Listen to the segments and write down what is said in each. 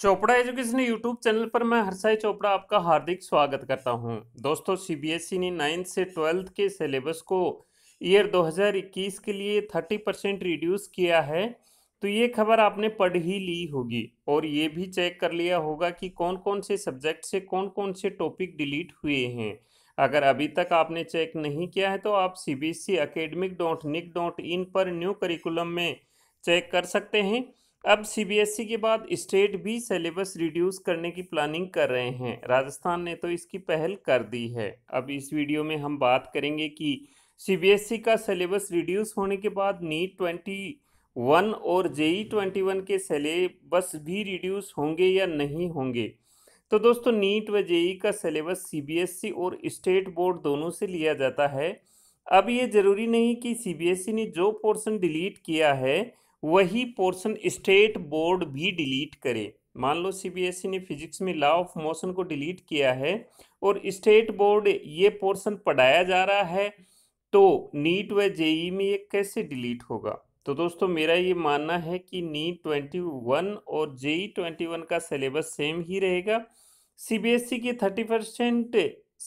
Chopra education YouTube channel पर मैं हर्षाई चोपड़ा आपका हार्दिक स्वागत करता हूं। दोस्तों सीबीएसई e ने नाइन्थ से ट्वेल्थ के सिलेबस को ईयर 2021 के लिए 30 परसेंट रिड्यूस किया है तो ये खबर आपने पढ़ ही ली होगी और ये भी चेक कर लिया होगा कि कौन कौन से सब्जेक्ट से कौन कौन से टॉपिक डिलीट हुए हैं अगर अभी तक आपने चेक नहीं किया है तो आप C B S E academic dot nic dot in पर न्यू करिकुलम में चेक कर सकते हैं अब सीबीएसई e के बाद स्टेट भी सिलेबस रिड्यूस करने की प्लानिंग कर रहे हैं राजस्थान ने तो इसकी पहल कर दी है अब इस वीडियो में हम बात करेंगे कि सीबीएसई e का सिलेबस रिड्यूस होने के बाद नीट ट्वेंटी वन और जेई ट्वेंटी वन के सिलेबस भी रिड्यूस होंगे या नहीं होंगे तो दोस्तों नीट व जेई का सिलेबस सीबीएसई e और स्टेट बोर्ड दोनों से लिया जाता है अब ये ज़रूरी नहीं कि सीबीएसई ने जो पोर्शन डिलीट किया है वही पोर्शन स्टेट बोर्ड भी डिलीट करे मान लो सीबीएसई e ने फिजिक्स में लॉ ऑफ मोशन को डिलीट किया है और स्टेट बोर्ड ये पोर्शन पढ़ाया जा रहा है तो नीट व जेई में ये कैसे डिलीट होगा तो दोस्तों मेरा ये मानना है कि नीट ट्वेंटी वन और जेई ट्वेंटी वन का सिलेबस सेम ही रहेगा सीबीएसई e के थर्टी परसेंट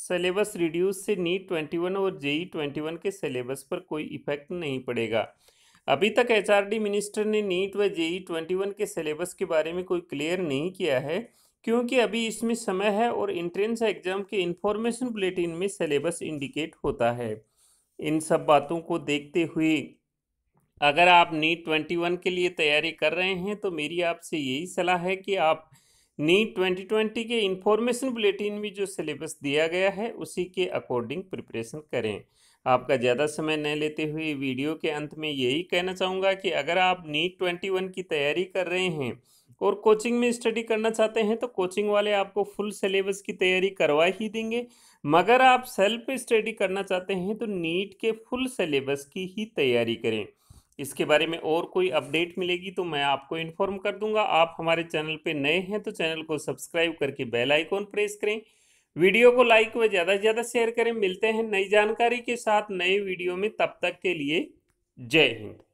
सिलेबस रिड्यूस से नीट ट्वेंटी वन और जेई ट्वेंटी वन के सिलेबस पर कोई इफेक्ट नहीं पड़ेगा अभी तक एचआरडी मिनिस्टर ने नीट व जेई ट्वेंटी वन के सिलेबस के बारे में कोई क्लियर नहीं किया है क्योंकि अभी इसमें समय है और इंट्रेंस एग्जाम के इंफॉर्मेशन बुलेटिन में सिलेबस इंडिकेट होता है इन सब बातों को देखते हुए अगर आप नीट ट्वेंटी वन के लिए तैयारी कर रहे हैं तो मेरी आपसे यही सलाह है कि आप नीट 2020 के इंफॉर्मेशन बुलेटिन में जो सिलेबस दिया गया है उसी के अकॉर्डिंग प्रिपरेशन करें आपका ज़्यादा समय न लेते हुए वीडियो के अंत में यही कहना चाहूँगा कि अगर आप नीट 21 की तैयारी कर रहे हैं और कोचिंग में स्टडी करना चाहते हैं तो कोचिंग वाले आपको फुल सिलेबस की तैयारी करवा ही देंगे मगर आप सेल्फ स्टडी करना चाहते हैं तो नीट के फुल सिलेबस की ही तैयारी करें इसके बारे में और कोई अपडेट मिलेगी तो मैं आपको इन्फॉर्म कर दूंगा आप हमारे चैनल पे नए हैं तो चैनल को सब्सक्राइब करके बेल आइकॉन प्रेस करें वीडियो को लाइक व ज़्यादा से ज़्यादा शेयर करें मिलते हैं नई जानकारी के साथ नए वीडियो में तब तक के लिए जय हिंद